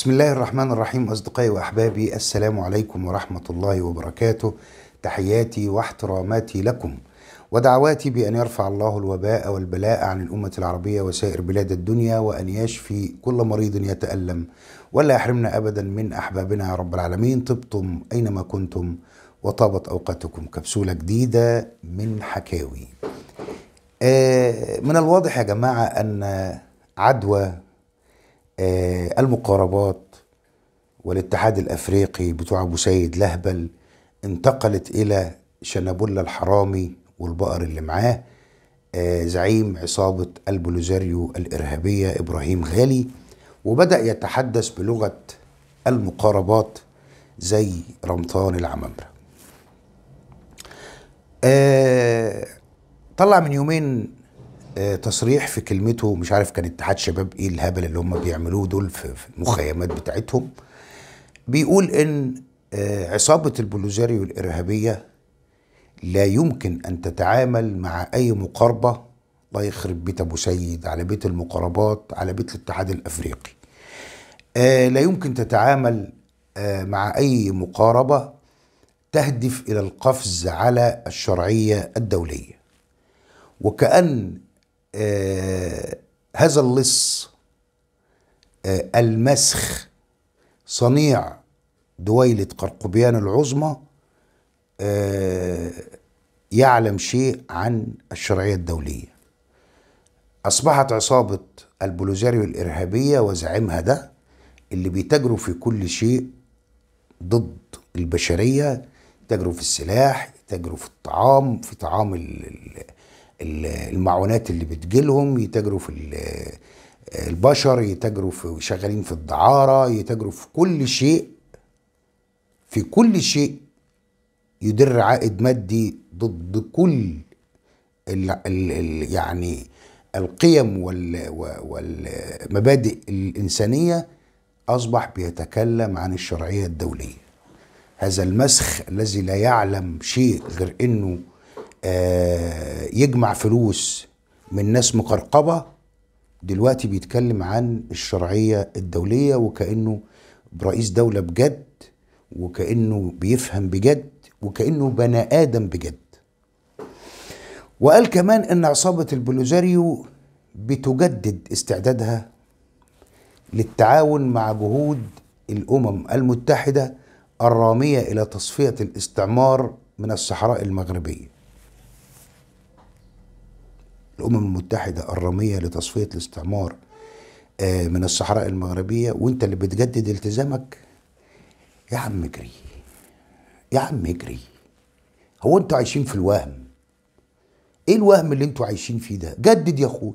بسم الله الرحمن الرحيم أصدقائي وأحبابي السلام عليكم ورحمة الله وبركاته تحياتي واحتراماتي لكم ودعواتي بأن يرفع الله الوباء والبلاء عن الأمة العربية وسائر بلاد الدنيا وأن يشفي كل مريض يتألم ولا يحرمنا أبدا من أحبابنا يا رب العالمين طبتم أينما كنتم وطابت أوقاتكم كبسولة جديدة من حكاوي آه، من الواضح يا جماعة أن عدوى آه، المقاربات والاتحاد الافريقي بتوع ابو سيد لهبل انتقلت الى شنبولا الحرامي والبقر اللي معاه آه، زعيم عصابه البوليزاريو الارهابيه ابراهيم غالي وبدا يتحدث بلغه المقاربات زي رمضان العمامره آه طلع من يومين آه، تصريح في كلمته مش عارف كان اتحاد شباب ايه الهبل اللي هم بيعملوه دول في المخيمات بتاعتهم بيقول ان آه، عصابه البلوزاريو الارهابيه لا يمكن ان تتعامل مع اي مقاربه الله يخرب بيت ابو سيد على بيت المقاربات على بيت الاتحاد الافريقي آه، لا يمكن تتعامل مع اي مقاربه تهدف الى القفز على الشرعيه الدوليه وكأن آه، هذا اللص آه، المسخ صنيع دويلة قرقبيان العظمى آه، يعلم شيء عن الشرعية الدولية أصبحت عصابة البوليزاريو الإرهابية وزعيمها ده اللي بيتاجروا في كل شيء ضد البشرية تاجروا في السلاح تاجروا في الطعام في طعام ال المعونات اللي بتجيلهم يتاجروا في البشر يتاجروا في شغالين في الدعارة يتاجروا في كل شيء في كل شيء يدر عائد مادي ضد كل ال ال الـ يعني القيم والمبادئ الإنسانية أصبح بيتكلم عن الشرعية الدولية هذا المسخ الذي لا يعلم شيء غير أنه آه، يجمع فلوس من ناس مقرقبة دلوقتي بيتكلم عن الشرعية الدولية وكأنه رئيس دولة بجد وكأنه بيفهم بجد وكأنه بني آدم بجد وقال كمان أن عصابة البلوزاريو بتجدد استعدادها للتعاون مع جهود الأمم المتحدة الرامية إلى تصفية الاستعمار من الصحراء المغربية الأمم المتحدة الرامية لتصفية الاستعمار آه، من الصحراء المغربية وانت اللي بتجدد التزامك يا عم اجري يا عم اجري هو انتوا عايشين في الوهم ايه الوهم اللي انتوا عايشين فيه ده جدد يا اخوي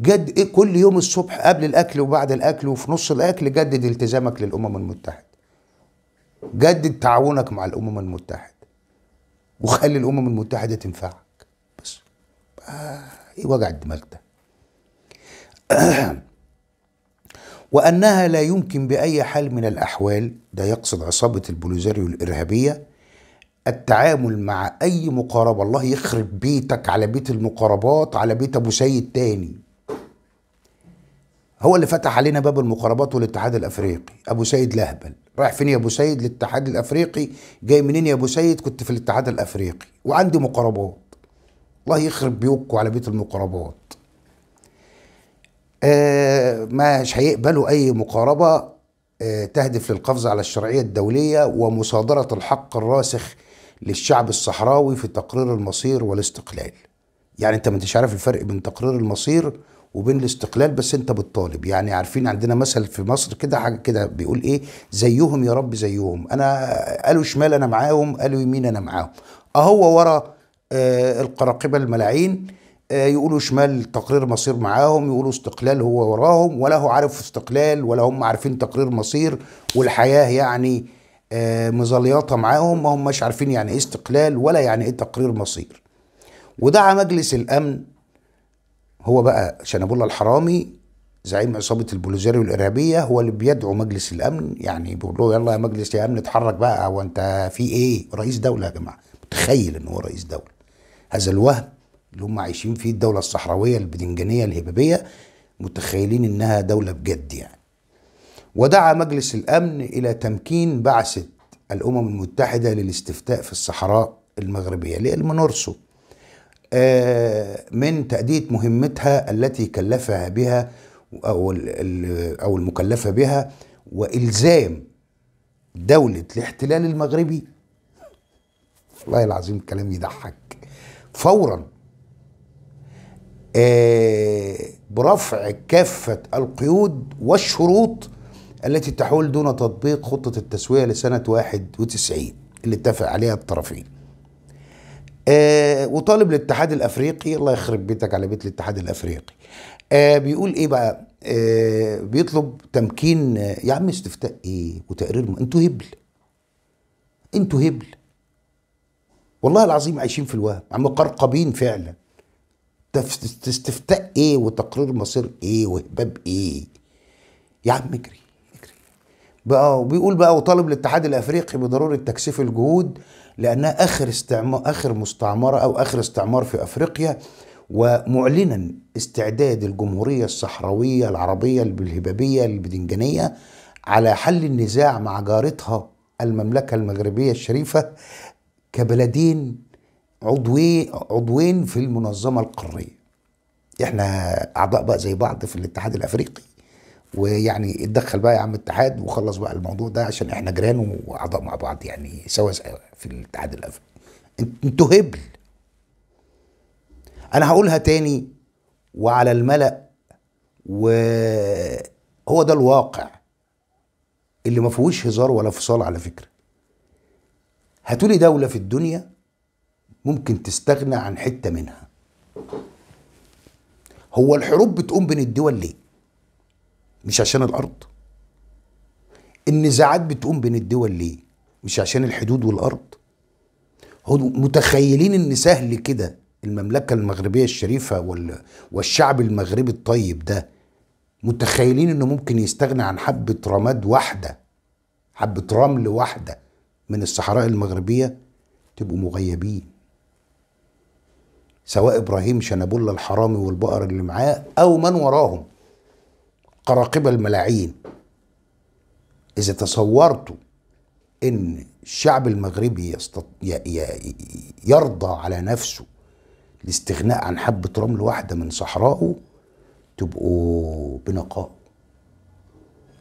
جد إيه كل يوم الصبح قبل الاكل وبعد الاكل وفي نص الاكل جدد التزامك للامم المتحده جدد تعاونك مع الامم المتحده وخلي الامم المتحده تنفعك آه، ايه وجع الدماغ ده وأنها لا يمكن بأي حال من الأحوال ده يقصد عصابة البوليزاريو الإرهابية التعامل مع أي مقاربة الله يخرب بيتك على بيت المقاربات على بيت أبو سيد تاني هو اللي فتح علينا باب المقاربات والاتحاد الافريقي ابو سيد لهبل رايح فين يا ابو سيد الاتحاد الافريقي جاي منين يا ابو سيد كنت في الاتحاد الافريقي وعندي مقاربات الله يخرب بيوتكم على بيت المقاربات آه مش هيقبلوا أي مقاربة آه تهدف للقفز على الشرعية الدولية ومصادرة الحق الراسخ للشعب الصحراوي في تقرير المصير والاستقلال يعني انت ما انتش عارف الفرق بين تقرير المصير وبين الاستقلال بس انت بتطالب يعني عارفين عندنا مثل في مصر كده حاجه كده بيقول ايه زيهم يا رب زيهم انا قالوا شمال انا معاهم قالوا يمين انا معاهم اهو ورا آه، القراقبه الملاعين آه، يقولوا شمال تقرير مصير معاهم يقولوا استقلال هو وراهم ولا هو عارف استقلال ولا هم عارفين تقرير مصير والحياه يعني آه، مظلياطه معاهم ما هماش عارفين يعني ايه استقلال ولا يعني ايه تقرير مصير ودعا مجلس الامن هو بقى شنب الله الحرامي زعيم عصابه البوليزاريو الارهابيه هو اللي بيدعو مجلس الامن يعني بيقول له يلا يا مجلس يا امن اتحرك بقى هو انت في ايه رئيس دوله يا جماعه متخيل ان هو رئيس دوله هذا الوهم اللي هم عايشين فيه الدولة الصحراوية البدنجانية الهبابية متخيلين إنها دولة بجد يعني ودعا مجلس الأمن إلى تمكين بعثة الأمم المتحدة للاستفتاء في الصحراء المغربية للمنورسو آه، من تأدية مهمتها التي كلفها بها أو أو المكلفة بها وإلزام دولة الاحتلال المغربي والله العظيم كلام يضحك فورا آه، برفع كافة القيود والشروط التي تحول دون تطبيق خطة التسوية لسنة 91 اللي اتفق عليها الطرفين آه، وطالب الاتحاد الافريقي الله يخرب بيتك على بيت الاتحاد الافريقي آه، بيقول ايه بقى بيطلب تمكين يا عم استفتاء ايه وتقرير انتوا هبل انتوا هبل والله العظيم عايشين في الوهم عم قرقبين فعلا استفتاء ايه وتقرير مصير ايه وهباب ايه يا عم اجري اجري بقى وبيقول بقى وطالب الاتحاد الافريقي بضروره تكثيف الجهود لانها اخر استعمار اخر مستعمره او اخر استعمار في افريقيا ومعلنا استعداد الجمهوريه الصحراويه العربيه البلهبابيه البدنجانيه على حل النزاع مع جارتها المملكه المغربيه الشريفه كبلدين عضوي عضوين في المنظمه القاريه احنا اعضاء بقى زي بعض في الاتحاد الافريقي ويعني اتدخل بقى يا عم الاتحاد وخلص بقى الموضوع ده عشان احنا جيران واعضاء مع بعض يعني سوا سوا في الاتحاد الافريقي انتوا هبل انا هقولها تاني وعلى الملأ وهو ده الواقع اللي ما فيهوش هزار ولا فصال على فكره هاتولي دوله في الدنيا ممكن تستغنى عن حته منها هو الحروب بتقوم بين الدول ليه مش عشان الارض النزاعات بتقوم بين الدول ليه مش عشان الحدود والارض هم متخيلين ان سهل كده المملكه المغربيه الشريفه والشعب المغربي الطيب ده متخيلين انه ممكن يستغنى عن حبه رماد واحده حبه رمل واحده من الصحراء المغربية تبقوا مغيبين سواء إبراهيم شنبولا الحرامي والبقر اللي معاه أو من وراهم قراقبة الملاعين إذا تصورتوا إن الشعب المغربي يستط... ي... ي... يرضى على نفسه الاستغناء عن حبة رمل واحدة من صحرائه تبقوا بنقائه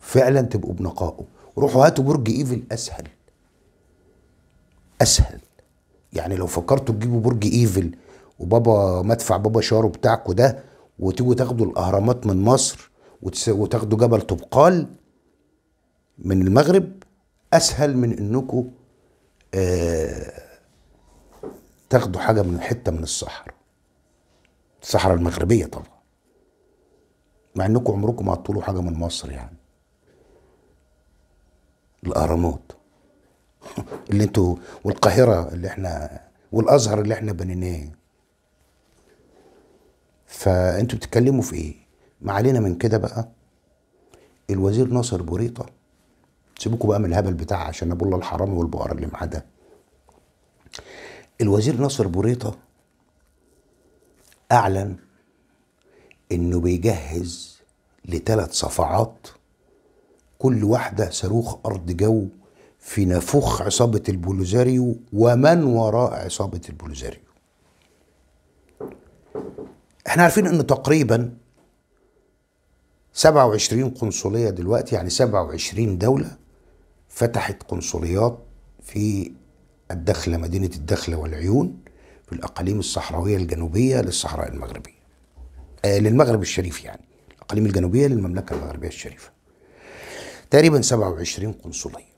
فعلا تبقوا بنقائه روحوا هاتوا برج ايفل اسهل اسهل يعني لو فكرتوا تجيبوا برج ايفل وبابا مدفع بابا شارو بتاعكم ده وتيجوا تاخدوا الاهرامات من مصر وتاخدوا جبل طبقال من المغرب اسهل من انكم آه تاخدوا حاجه من حته من الصحراء الصحراء المغربيه طبعا مع انكم عمركم ما هتطولوا حاجه من مصر يعني الاهرامات اللي انتوا والقاهره اللي احنا والازهر اللي احنا بنيناه فانتوا بتتكلموا في ايه ما علينا من كده بقى الوزير ناصر بوريطه سيبوكوا بقى من الهبل بتاعه عشان ابو الله الحرامي والبقر اللي معاه ده الوزير ناصر بوريطه اعلن انه بيجهز لثلاث صفعات كل واحده صاروخ ارض جو في نافوخ عصابة البوليزاريو ومن وراء عصابة البوليزاريو احنا عارفين ان تقريبا 27 قنصلية دلوقتي يعني 27 دولة فتحت قنصليات في الدخلة مدينة الدخلة والعيون في الأقاليم الصحراوية الجنوبية للصحراء المغربية آه للمغرب الشريف يعني الأقاليم الجنوبية للمملكة المغربية الشريفة تقريبا 27 قنصلية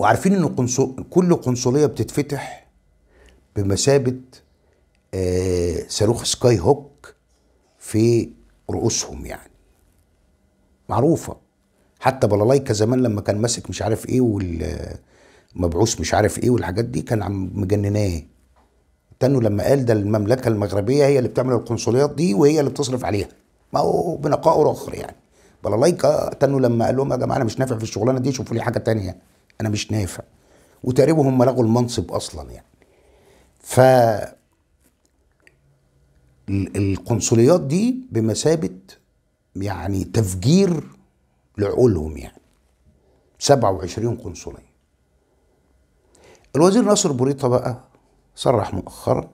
وعارفين ان قنصل كل قنصليه بتتفتح بمثابه آه صاروخ سكاي هوك في رؤوسهم يعني معروفه حتى بلالايكا زمان لما كان ماسك مش عارف ايه والمبعوث مش عارف ايه والحاجات دي كان عم مجنناه تنو لما قال ده المملكه المغربيه هي اللي بتعمل القنصليات دي وهي اللي بتصرف عليها ما هو بنقاء اخر يعني بلالايكا تنو لما قال لهم يا جماعه انا مش نافع في الشغلانه دي شوفوا لي حاجه تانية انا مش نافع وتقريبا هم لغوا المنصب اصلا يعني ف القنصليات دي بمثابه يعني تفجير لعقولهم يعني 27 قنصليه الوزير ناصر بوريطه بقى صرح مؤخرا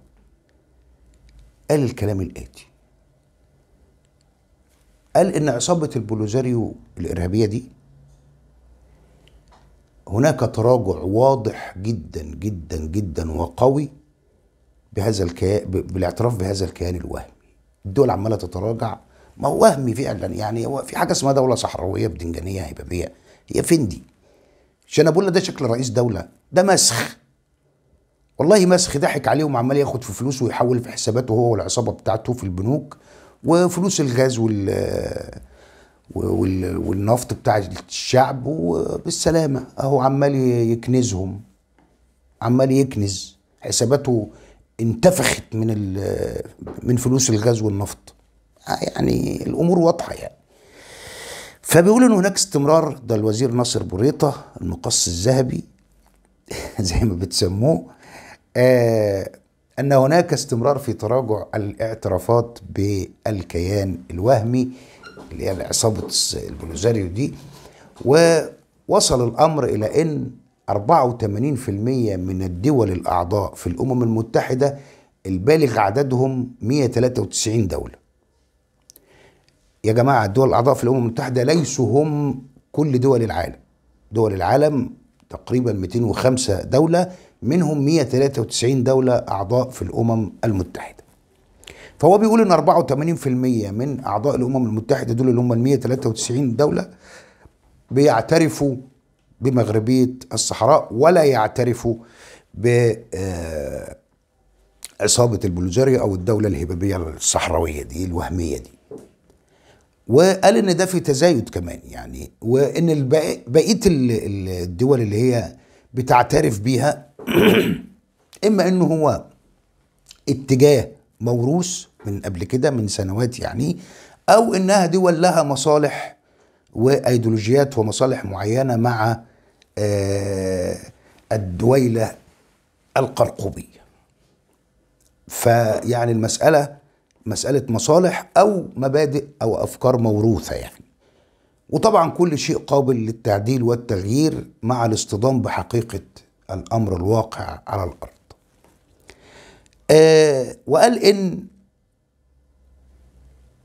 قال الكلام الاتي قال ان عصابه البولوزاريو الارهابيه دي هناك تراجع واضح جدا جدا جدا وقوي بهذا الكيان بالاعتراف بهذا الكيان الوهمي الدول عماله تتراجع ما هو وهمي فعلا يعني هو في حاجه اسمها دوله صحراويه بدنجانيه هيبابيه هي فندي شنبولا ده شكل رئيس دوله ده مسخ والله مسخ ضحك عليهم عمال ياخد في فلوس ويحول في حساباته هو والعصابه بتاعته في البنوك وفلوس الغاز وال والنفط بتاع الشعب وبالسلامة اهو عمال يكنزهم عمال يكنز حساباته انتفخت من من فلوس الغاز والنفط آه، يعني الامور واضحه يعني فبيقول ان هناك استمرار ده الوزير ناصر بوريطه المقص الذهبي زي ما بتسموه آه ان هناك استمرار في تراجع الاعترافات بالكيان الوهمي اللي هي عصابه البوليزاريو دي ووصل الامر الى ان 84% من الدول الاعضاء في الامم المتحده البالغ عددهم 193 دوله. يا جماعه الدول الاعضاء في الامم المتحده ليسوا هم كل دول العالم. دول العالم تقريبا 205 دوله منهم 193 دوله اعضاء في الامم المتحده. فهو بيقول ان 84% من اعضاء الامم المتحده دول اللي هم ال 193 دوله بيعترفوا بمغربيه الصحراء ولا يعترفوا ب آه، عصابه البلجاريه او الدوله الهبابيه الصحراويه دي الوهميه دي وقال ان ده في تزايد كمان يعني وان بقيه الدول اللي هي بتعترف بيها اما انه هو اتجاه موروث من قبل كده من سنوات يعني او انها دول لها مصالح وايديولوجيات ومصالح معينه مع آه، الدويله القرقوبيه فيعني المساله مساله مصالح او مبادئ او افكار موروثه يعني وطبعا كل شيء قابل للتعديل والتغيير مع الاصطدام بحقيقه الامر الواقع على الارض آه، وقال ان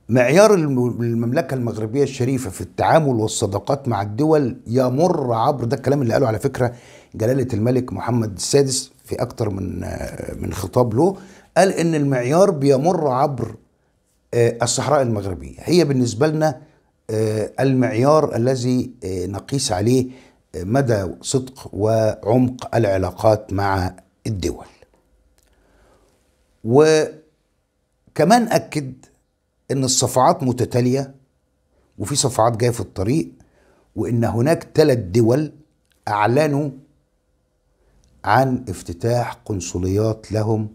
معيار المملكه المغربيه الشريفه في التعامل والصداقات مع الدول يمر عبر ده الكلام اللي قاله على فكره جلاله الملك محمد السادس في اكتر من آه، من خطاب له قال ان المعيار بيمر عبر آه، الصحراء المغربيه هي بالنسبه لنا المعيار الذي نقيس عليه مدى صدق وعمق العلاقات مع الدول وكمان أكد أن الصفعات متتالية وفي صفعات جاية في الطريق وأن هناك ثلاث دول أعلنوا عن افتتاح قنصليات لهم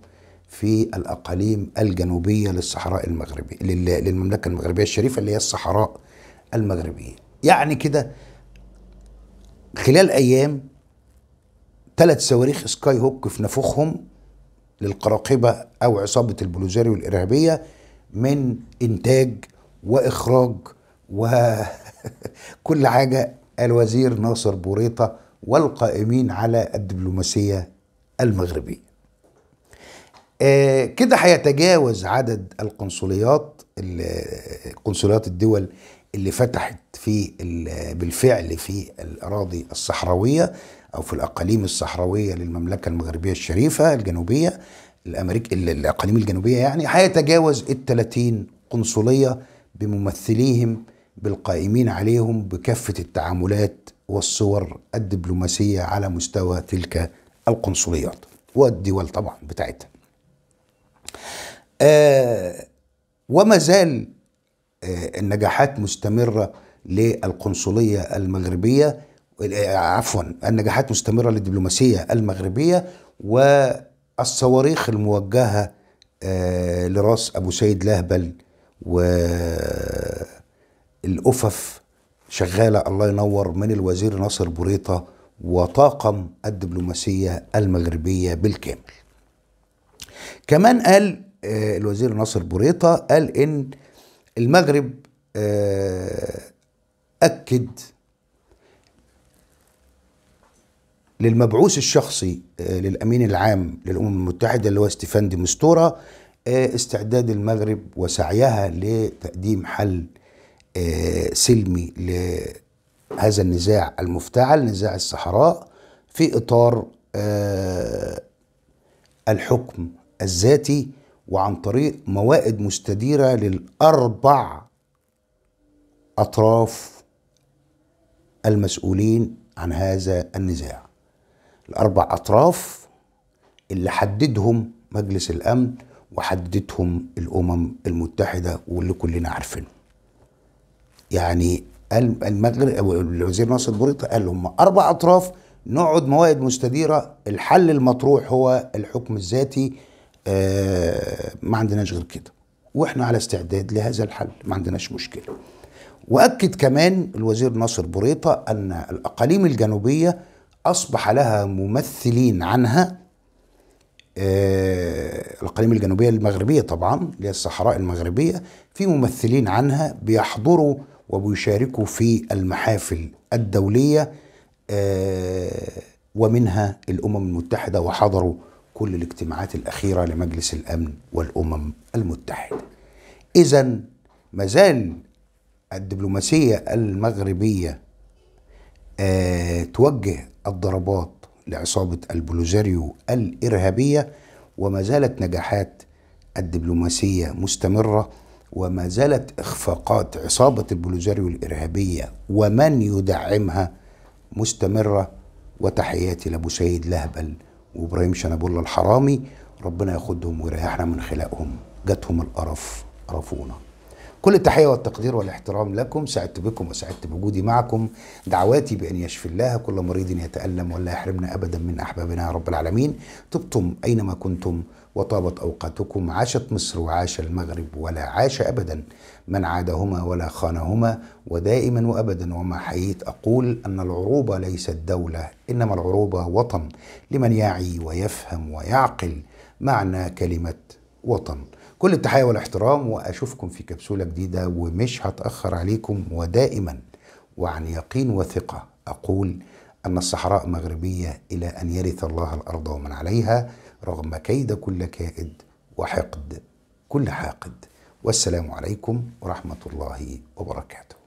في الأقاليم الجنوبية للصحراء المغربية للمملكة المغربية الشريفة اللي هي الصحراء المغربية يعني كده خلال أيام ثلاث صواريخ سكاي هوك في نافوخهم للقراقبة أو عصابة البلوزاري والإرهابية من إنتاج وإخراج وكل حاجة الوزير ناصر بوريطة والقائمين على الدبلوماسية المغربية آه كده هيتجاوز عدد القنصليات قنصليات الدول اللي فتحت في بالفعل في الأراضي الصحراوية أو في الأقاليم الصحراوية للمملكة المغربية الشريفة الجنوبية الأمريك الأقاليم الجنوبية يعني هيتجاوز ال 30 قنصلية بممثليهم بالقائمين عليهم بكافة التعاملات والصور الدبلوماسية على مستوى تلك القنصليات والدول طبعا بتاعتها آه وما زال آه النجاحات مستمرة للقنصلية المغربية عفوا النجاحات مستمرة للدبلوماسية المغربية والصواريخ الموجهة آه، لراس أبو سيد لهبل والأفف شغالة الله ينور من الوزير ناصر بوريطة وطاقم الدبلوماسية المغربية بالكامل كمان قال آه، الوزير ناصر بوريطة قال إن المغرب آه، أكد للمبعوث الشخصي آه، للامين العام للامم المتحده اللي هو ستيفان دي مستوره آه، استعداد المغرب وسعيها لتقديم حل آه، سلمي لهذا النزاع المفتعل نزاع الصحراء في اطار الحكم الذاتي وعن طريق موائد مستديره للاربع اطراف المسؤولين عن هذا النزاع الأربع أطراف اللي حددهم مجلس الأمن وحددتهم الأمم المتحدة واللي كلنا عارفينه يعني قال المغرب الوزير ناصر بوريطة قال لهم أربع أطراف نقعد موائد مستديرة الحل المطروح هو الحكم الذاتي آه، ما عندناش غير كده واحنا على استعداد لهذا الحل ما عندناش مشكله واكد كمان الوزير ناصر بوريطه ان الاقاليم الجنوبيه أصبح لها ممثلين عنها آه، الأقاليم الجنوبية المغربية طبعا اللي هي الصحراء المغربية في ممثلين عنها بيحضروا وبيشاركوا في المحافل الدولية آه، ومنها الأمم المتحدة وحضروا كل الاجتماعات الأخيرة لمجلس الأمن والأمم المتحدة إذا مازال الدبلوماسية المغربية آه، توجه الضربات لعصابة البلوزاريو الإرهابية وما زالت نجاحات الدبلوماسية مستمرة وما زالت إخفاقات عصابة البلوزاريو الإرهابية ومن يدعمها مستمرة وتحياتي لأبو سيد لهبل وإبراهيم شنبول الحرامي ربنا ياخدهم ويريحنا من خلقهم جاتهم القرف قرفونا كل التحية والتقدير والاحترام لكم سعدت بكم وسعدت بوجودي معكم دعواتي بأن يشفي الله كل مريض يتألم ولا يحرمنا أبدا من أحبابنا يا رب العالمين تبتم أينما كنتم وطابت أوقاتكم عاشت مصر وعاش المغرب ولا عاش أبدا من عادهما ولا خانهما ودائما وأبدا وما حييت أقول أن العروبة ليست دولة إنما العروبة وطن لمن يعي ويفهم ويعقل معنى كلمة وطن كل التحية والاحترام وأشوفكم في كبسولة جديدة ومش هتأخر عليكم ودائما وعن يقين وثقة أقول أن الصحراء مغربية إلى أن يرث الله الأرض ومن عليها رغم كيد كل كائد وحقد كل حاقد والسلام عليكم ورحمة الله وبركاته